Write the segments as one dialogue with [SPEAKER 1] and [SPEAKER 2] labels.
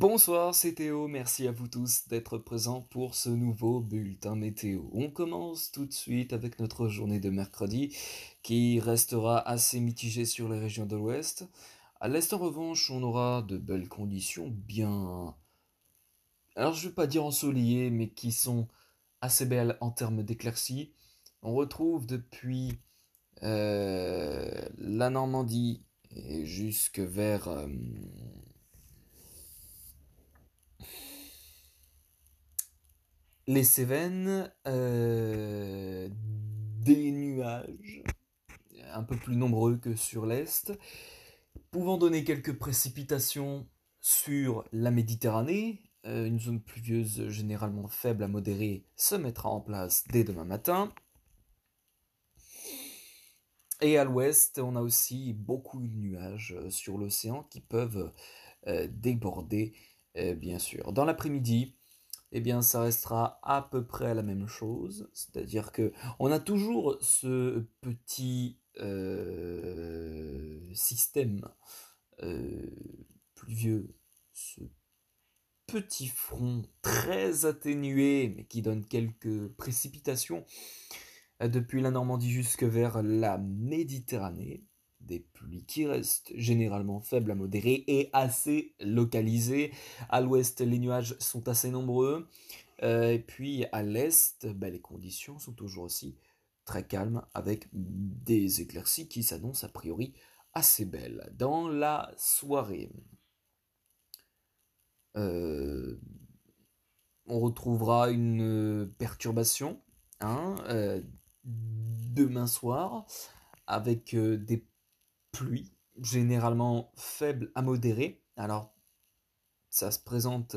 [SPEAKER 1] Bonsoir, c'est Théo. Merci à vous tous d'être présents pour ce nouveau bulletin météo. On commence tout de suite avec notre journée de mercredi qui restera assez mitigée sur les régions de l'ouest. À l'est, en revanche, on aura de belles conditions bien. Alors, je ne vais pas dire ensoleillées, mais qui sont assez belles en termes d'éclaircies. On retrouve depuis euh, la Normandie et jusque vers. Euh, les Cévennes, euh, des nuages un peu plus nombreux que sur l'Est, pouvant donner quelques précipitations sur la Méditerranée. Euh, une zone pluvieuse généralement faible à modérée se mettra en place dès demain matin. Et à l'ouest, on a aussi beaucoup de nuages euh, sur l'océan qui peuvent déborder, bien sûr. Dans l'après-midi, eh bien ça restera à peu près la même chose. C'est-à-dire que on a toujours ce petit euh, système euh, pluvieux, ce petit front très atténué, mais qui donne quelques précipitations euh, depuis la Normandie jusque vers la Méditerranée des pluies qui restent généralement faibles à modérées et assez localisées. À l'ouest, les nuages sont assez nombreux. Euh, et puis à l'est, ben, les conditions sont toujours aussi très calmes avec des éclaircies qui s'annoncent a priori assez belles. Dans la soirée, euh, on retrouvera une perturbation hein, euh, demain soir avec des pluie, généralement faible à modérée. Alors, ça se présente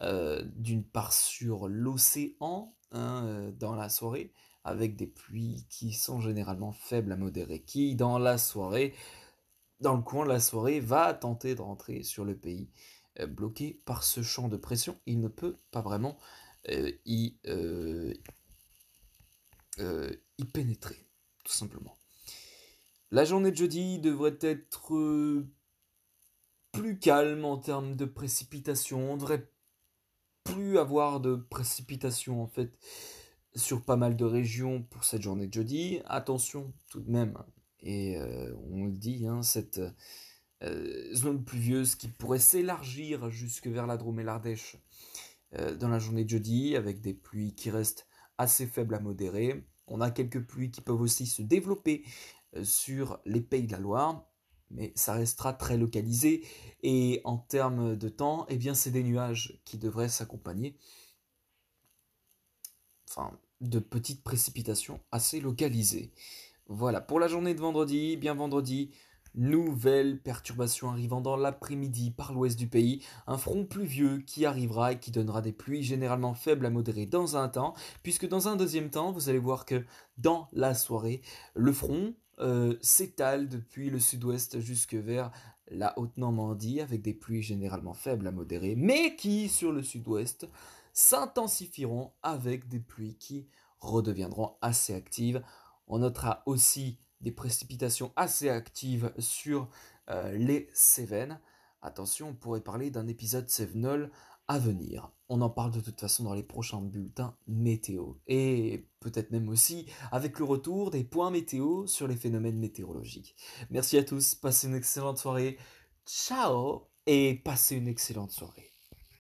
[SPEAKER 1] euh, d'une part sur l'océan hein, euh, dans la soirée, avec des pluies qui sont généralement faibles à modérées, qui dans la soirée, dans le coin de la soirée, va tenter de rentrer sur le pays. Euh, bloqué par ce champ de pression, il ne peut pas vraiment y, y pénétrer, tout simplement. La journée de jeudi devrait être euh, plus calme en termes de précipitations. On devrait plus avoir de précipitations en fait sur pas mal de régions pour cette journée de jeudi. Attention tout de même, et euh, on le dit, hein, cette euh, zone pluvieuse qui pourrait s'élargir jusque vers la Drôme et l'Ardèche dans la journée de jeudi, avec des pluies qui restent assez faibles à modérées. On a quelques pluies qui peuvent aussi se développer euh, sur les pays de la Loire, mais ça restera très localisé. Et en termes de temps, eh bien, c'est des nuages qui devraient s'accompagner. Enfin, de petites précipitations assez localisées. Voilà, pour la journée de vendredi, bien vendredi, Nouvelle perturbation arrivant dans l'après-midi par l'ouest du pays, un front pluvieux qui arrivera et qui donnera des pluies généralement faibles à modérées dans un temps, puisque dans un deuxième temps, vous allez voir que dans la soirée, le front euh, s'étale depuis le sud-ouest jusque vers la Haute-Normandie avec des pluies généralement faibles à modérées, mais qui, sur le sud-ouest, s'intensifieront avec des pluies qui redeviendront assez actives. On notera aussi des précipitations assez actives sur euh, les Cévennes. Attention, on pourrait parler d'un épisode Cévenol à venir. On en parle de toute façon dans les prochains bulletins météo. Et peut-être même aussi avec le retour des points météo sur les phénomènes météorologiques. Merci à tous, passez une excellente soirée. Ciao et passez une excellente soirée.